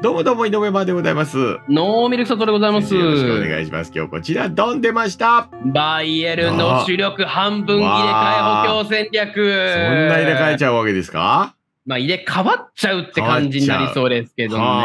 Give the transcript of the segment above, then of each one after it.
どうもどうも、井上までございます。ノーミルクソトでございます。よろしくお願いします。今日こちら、ドン出ました。バイエルンの主力半分入れ替え補強戦略。そんな入れ替えちゃうわけですかまあ、入れ替わっちゃうって感じになりそうですけどね。はあはあ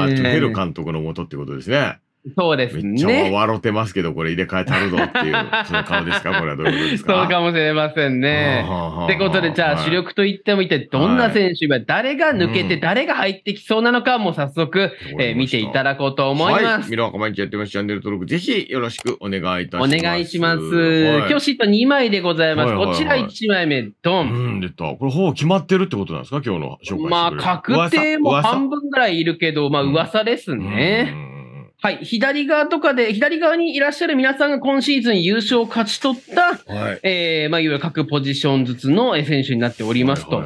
はあ、トゥヘル監督のもとってことですね。そうですね。めっちゃ笑ってますけど、これ入れ替えたるぞっていう、その顔ですかこれはどういうことですかそうかもしれませんね。ってことで、じゃあ、主力といっても一体どんな選手が、誰が抜けて、誰が入ってきそうなのかも早速、はい、えー、見ていただこうと思います。はい、ミラーコマンチやってます。チャンネル登録、ぜひよろしくお願いいたします。お願いします。はい、今日シート2枚でございます。こちら1枚目、ドン。うん、出た。これ、ほぼ決まってるってことなんですか今日の紹介まあ、確定も半分ぐらいいるけど、まあ、噂ですね。はい、左側とかで、左側にいらっしゃる皆さんが今シーズン優勝を勝ち取った、はい、えー、まあ、いわゆる各ポジションずつの選手になっておりますと。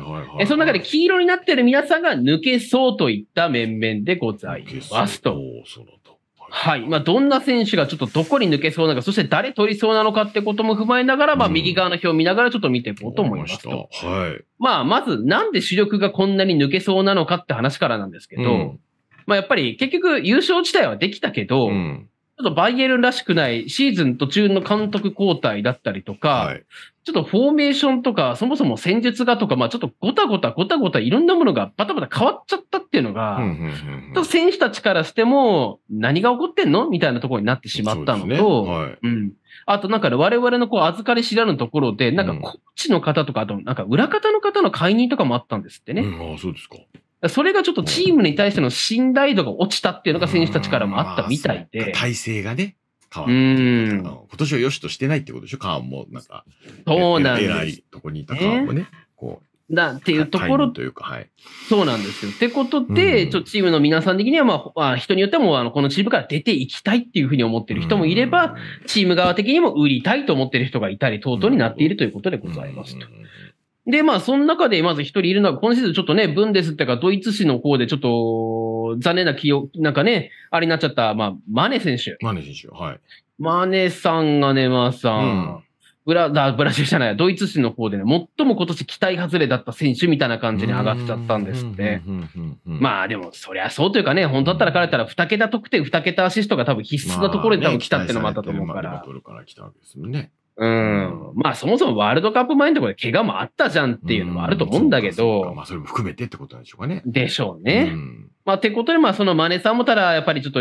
その中で黄色になっている皆さんが抜けそうといった面々でございますと。はい。まあ、どんな選手がちょっとどこに抜けそうなのか、そして誰取りそうなのかってことも踏まえながら、まあ、右側の表を見ながらちょっと見ていこうと思いますと。うん、まはい。まあ、まず、なんで主力がこんなに抜けそうなのかって話からなんですけど、うまあ、やっぱり結局優勝自体はできたけど、うん、ちょっとバイエルンらしくないシーズン途中の監督交代だったりとか、はい、ちょっとフォーメーションとか、そもそも戦術がとか、まあ、ちょっとごたごたごたごたいろんなものがバタバタ変わっちゃったっていうのが、選手たちからしても何が起こってんのみたいなところになってしまったのと、あとなんか我々のこう預かり知らぬところで、なんかコーチの方とか、あとなんか裏方の方の解任とかもあったんですってね。うん、あそうですか。それがちょっとチームに対しての信頼度が落ちたっていうのが選手たちからもあったみたいで。体制がね、変わった。今年は良しとしてないってことでしょカーンも、なんか。そうなんです。偉いとこにいたカーンもね。こう。だっていうところ。というか、はい。そうなんですよ。ってことで、ちょチームの皆さん的には、まあ、人によっても、あの、このチームから出ていきたいっていうふうに思ってる人もいれば、チーム側的にも売りたいと思ってる人がいたり、とうとうになっているということでございますと。で、まあ、その中でまず一人いるのは、今シーズンちょっとね、ブンデスってか、ドイツ市の方でちょっと、残念な気を、なんかね、あれになっちゃった、まあ、マネ選手。マネ選手、はい。マネさんがね、まあさ、うん、ブラ、だ、ブラジルじゃない、ドイツ市の方でね、最も今年期待外れだった選手みたいな感じに上がっちゃったんですって。まあ、でも、そりゃそうというかね、本当だったら彼だったら2桁得点、2桁アシストが多分必須なところで多分来たってのもあったと思うから。まあね、から来たわけですよね。うん。まあそもそもワールドカップ前のところで怪我もあったじゃんっていうのもあると思うんだけど。まあそれも含めてってことなんでしょうかね。でしょうね。うん、まあってことでまあそのマネさんもたらやっぱりちょっと、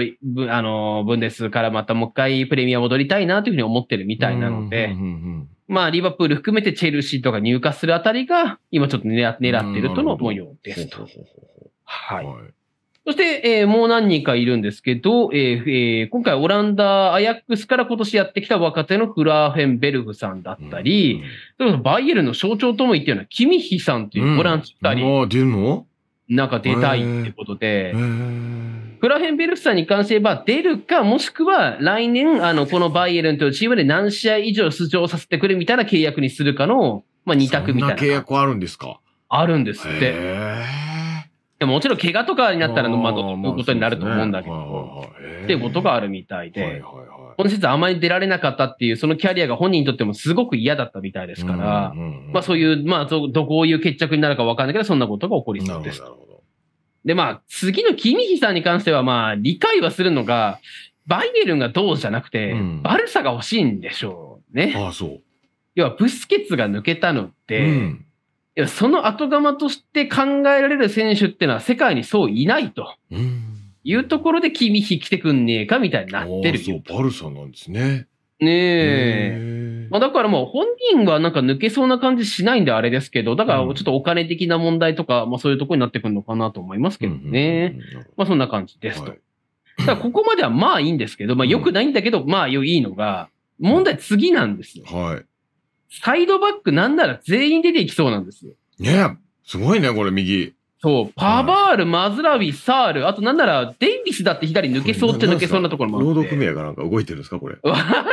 あの、ブンデスからまたもう一回プレミア戻りたいなというふうに思ってるみたいなので、まあリバプール含めてチェルシーとか入荷するあたりが今ちょっと狙ってるとの模様ですと。はい。はいそして、えー、もう何人かいるんですけど、えーえー、今回オランダ、アヤックスから今年やってきた若手のフラーフェンベルグさんだったり、うんうん、バイエルの象徴とも言ってるのは、キミヒさんというボランチ2人。ああ、出るのなんか出たいってことで、えー、フラヘンベルフさんに関して言えば出るか、もしくは来年、あの、このバイエルンというチームで何試合以上出場させてくれみたいな契約にするかの、まあ、2択みたいな。そんな契約あるんですかあるんですって。えーでももちろん怪我とかになったら、まあ、どういうことになると思うんだけど、っていうことがあるみたいで、この施設あまり出られなかったっていう、そのキャリアが本人にとってもすごく嫌だったみたいですから、まあそういう、まあど、どこういう決着になるかわかんないけど、そんなことが起こりそうです。で、まあ、次のキミヒさんに関しては、まあ、理解はするのが、バイエルンがどうじゃなくて、うん、バルサが欲しいんでしょうね。ああ、そう。要は、ブスケツが抜けたのって、うんいやその後釜として考えられる選手っていうのは世界にそういないと。いうところで君引きてくんねえかみたいになってるそう、バルさんなんですね。ねえ。まあ、だからもう本人はなんか抜けそうな感じしないんであれですけど、だからちょっとお金的な問題とか、まあそういうところになってくるのかなと思いますけどね。まあそんな感じですと。はい、だここまではまあいいんですけど、まあ良くないんだけど、まあいいのが、問題次なんですよ。はい。サイドバックなんなら全員出ていきそうなんですよ。ねすごいね、これ、右。そう、パバール、マズラウィ、サール、あとなんなら、デイビスだって左抜けそうって抜けそうなところもあっ労働組合がなんか動いてるんですか、これ。わか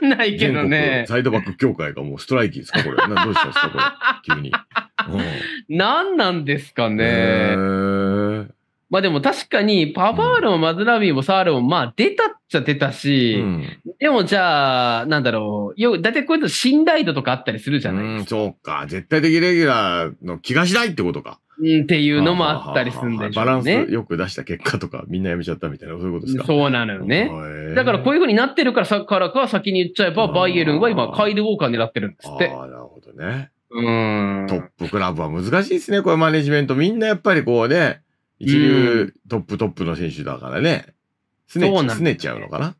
んないけどね。サイドバック協会がもうストライキですか、これ。などうしたんですか、これ。急に。何なんですかね。えーまあでも確かに、パパールもマズラビーもサールも、まあ出たっちゃ出たし、うん、でもじゃあ、なんだろう、よ、だいたいこういうの信頼度とかあったりするじゃないですか。うん、そうか。絶対的レギュラーの気がしないってことか。うん、っていうのもあったりするんで、ね、バランスよく出した結果とか、みんなやめちゃったみたいな、そういうことですかそうなのよね。だからこういうふうになってるからさ、からか先に言っちゃえば、バイエルンは今、カイル・ウォーカー狙ってるんですって。ああ、なるほどね。うん。トップクラブは難しいですね、これマネジメント。みんなやっぱりこうね、一流トップトップの選手だからね。すねそちゃうのかな。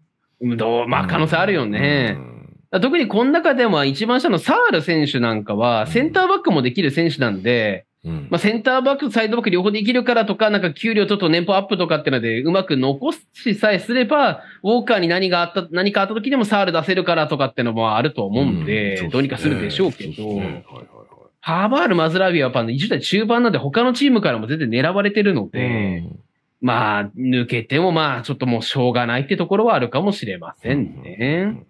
どうまあ可能性あるよね。うんうん、特にこの中でも一番下のサール選手なんかは、センターバックもできる選手なんで、うん、まあ、センターバック、サイドバック両方できるからとか、なんか給料ちょっと年俸アップとかってので、うまく残しさえすれば、ウォーカーに何があった、何かあった時でもサール出せるからとかってのもあると思うんで、うんでね、どうにかするでしょうけど、ねはいはい、ハーバール・マズラビアは20代中盤なんで他のチームからも全然狙われてるので、うん、まあ、抜けてもまあ、ちょっともうしょうがないってところはあるかもしれませんね。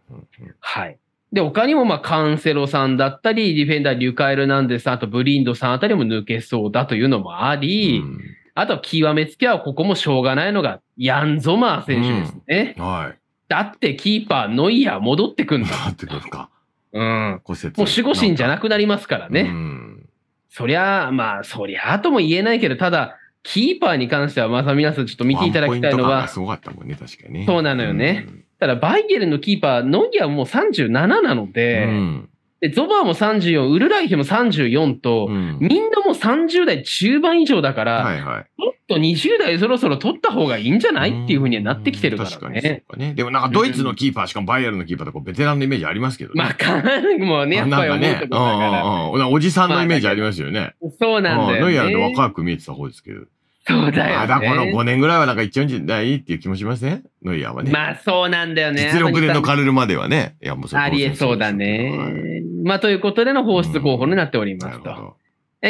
はい。で、他にもまあ、カンセロさんだったり、ディフェンダー、リュカエル・ナンデスさん、あとブリンドさんあたりも抜けそうだというのもあり、うん、あと極めつけはここもしょうがないのが、ヤン・ゾマー選手ですね。うん、はい。だってキーパー、ノイヤー戻ってくるんだ。戻ってくるか。うん、骨折もう守護神じゃなくなりますからね。うん、そりゃ、まあ、そりゃとも言えないけど、ただ、キーパーに関しては、まさ皆さんちょっと見ていただきたいのは。すごかったもんね、確かにね。そうなのよね。うん、ただ、バイエルのキーパー、ノギはもう37なので、うん、で、ゾバーも34、ウルライヒも34と、うん、みんなも30代中盤以上だから、はいはい、もっと20代そろそろ取った方がいいんじゃないっていうふうにはなってきてるからね。確かにかね。でもなんかドイツのキーパー、しかもバイエルのキーパーとかベテランのイメージありますけどね。まあ、かなりもうね、やっぱり思うとこだから。ね、うんうん、おじさんのイメージありますよね。まあ、そうなんだよ、ね。ノイアルで若く見えてた方ですけど。そうだよ、ね。まだこの5年ぐらいはなんか一応じゃないっていう気もしませんノイアーはね。まあそうなんだよね。実力で抜かれるまではね。いやもうそありえそうだね。まあ、ということでの放出候補になっておりますと。うん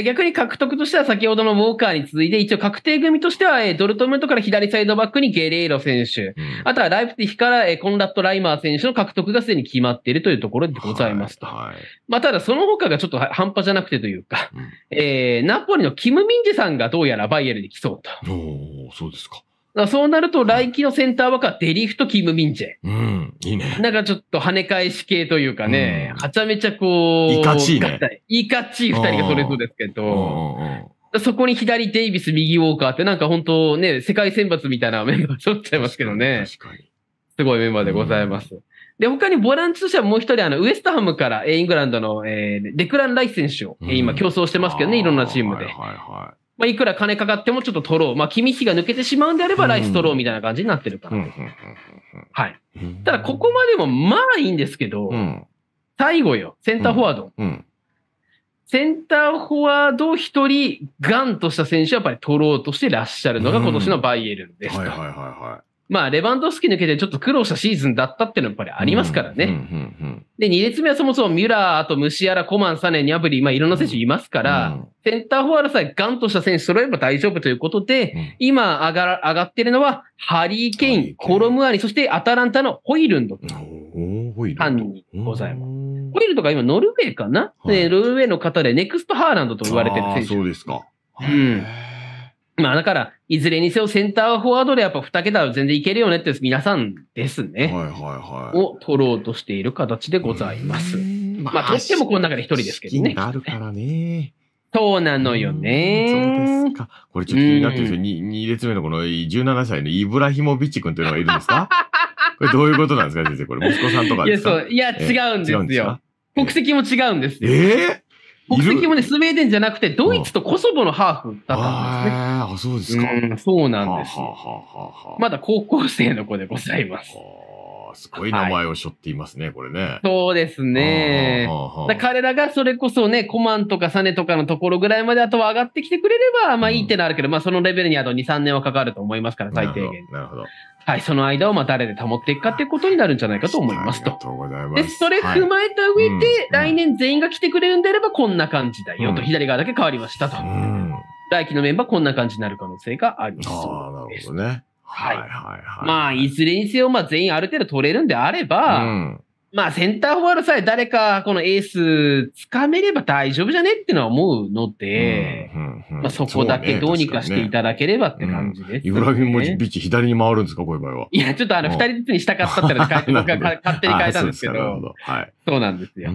逆に獲得としては先ほどのウォーカーに続いて、一応確定組としては、ドルトムントから左サイドバックにゲレーロ選手、うん、あとはライプティヒからコンラット・ライマー選手の獲得がすでに決まっているというところでございますと。はいはい、まあ、ただその他がちょっと半端じゃなくてというか、うん、えー、ナポリのキム・ミンジさんがどうやらバイエルに来そうと。おそうですか。そうなると、来季のセンターバックはデリフト、キム・ミンジェ。うん、いいね。なんかちょっと跳ね返し系というかね、うん、はちゃめちゃこう、いかちいね。いかちい二人がそれそうですけど、そこに左デイビス、右ウォーカーってなんか本当ね、世界選抜みたいなメンバー揃っちゃいますけどね。確かに。すごいメンバーでございます。うん、で、他にボランチとしてはもう一人、あの、ウエストハムから、イングランドの、えー、デクラン・ライス選手を、うん、今競争してますけどね、いろんなチームで。はいはい、はい。まあ、いくら金かかってもちょっと取ろう。まあ、君火が抜けてしまうんであれば、ライス取ろうみたいな感じになってるかな。はい。ただ、ここまでも、まあいいんですけど、うん、最後よ、センターフォワード。うん、センターフォワード一人、ガンとした選手はやっぱり取ろうとしてらっしゃるのが今年のバイエルンです、はいはいはいはい。まあ、レバンドスキ抜けてちょっと苦労したシーズンだったっていうのはやっぱりありますからね。で、2列目はそもそもミュラー、あとムシアラ、コマン、サネ、ニャブリ、まあいろんな選手いますから、うんうん、センターフォワードさえガンとした選手揃えば大丈夫ということで、うん、今上が上がってるのはハリー・ケイン、コロムアリ、そしてアタランタのホイルンドと。犯人にございます。ホイルンドが今ノルウェーかな、はい、ノルウェーの方でネクストハーランドと言われてる選手。そうですか。うん。まあだから、いずれにせよセンターフォワードでやっぱ2桁は全然いけるよねって皆さんですね。はいはいはい。を取ろうとしている形でございます。まあ、まあ、取ってもこの中で1人ですけどね。なるからね。そうなのよね。そうですか。これちょっと気になってるんですよ。2, 列目のこの17歳のイブラヒモビッチ君というのがいるんですかこれどういうことなんですか先生。これ息子さんとかですかいや、そう。いや、違うんですよ。国籍も違うんです。ええー国籍もね、スウェーデンじゃなくて、ドイツとコソボのハーフだったんですね。ああ、そうですか。うん、そうなんです。はまだ高校生の子でございます。すごい名前を背負っていますね、はい、これね。そうですね。ら彼らがそれこそね、コマンとかサネとかのところぐらいまであとは上がってきてくれれば、まあいいってなるけど、うん、まあそのレベルにあと2、3年はかかると思いますから、最低限。なるほど。はい、その間をまあ誰で保っていくかっていうことになるんじゃないかと思いますと。ありがとうございます。で、それ踏まえた上で、はい来年全員が来てくれるんであればこんな感じだよと、うん、左側だけ変わりましたと。うん、来期のメンバーこんな感じになる可能性があります。ああ、なるほどね。はい。はいはいまあ、いずれにせよ、まあ、全員ある程度取れるんであれば、うんまあ、センターフォワードさえ誰か、このエース、つかめれば大丈夫じゃねっていうのは思うので、まあ、そこだけどうにかしていただければって感じです、ね、イブラヒモビッチ左に回るんですか、こういう場合は。いや、ちょっとあの、二人ずつにしたかったって僕が勝手に変えたんですけど、そうどはい、そうなんですよ、う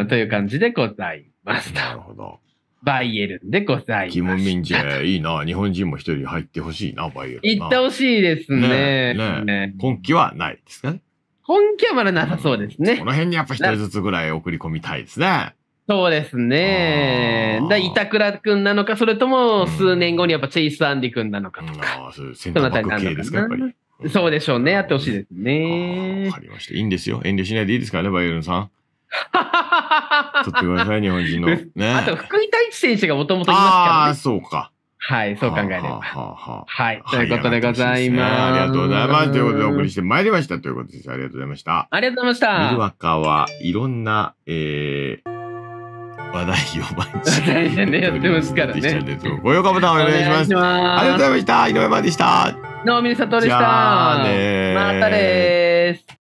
ん。という感じでございます。なるほど。バイエルンでございます。キム・ミンジェ、いいな。日本人も一人入ってほしいな、バイエルン。行ってほしいですね。ねね本気はないですかね。本気はまだなさそうですね。うん、この辺にやっぱ一人ずつぐらい送り込みたいですね。そうですね。だ板倉くんなのか、それとも数年後にやっぱチェイス・アンディくんなのかとか。うん、そういう選択タ系ですか、やっぱり。そうでしょうね。やってほしいですね。わかりました。いいんですよ。遠慮しないでいいですからね、バイエルンさん。取 ってください、日本人の。ね、あと、福井太一選手がもともといますからね。ああ、そうか。はい、そう考えれば。はあはははい、ということでございます、はいね。ありがとうございます。ということでお送りしてまいりましたということです。ありがとうございました。ありがとうございました。ミルワカはいろんな、えー、話題を毎日。話題ね、やってますからね。ご評価ボタンお願いします。ありがとうございました。井上までした。どうも、能見里でした。またです。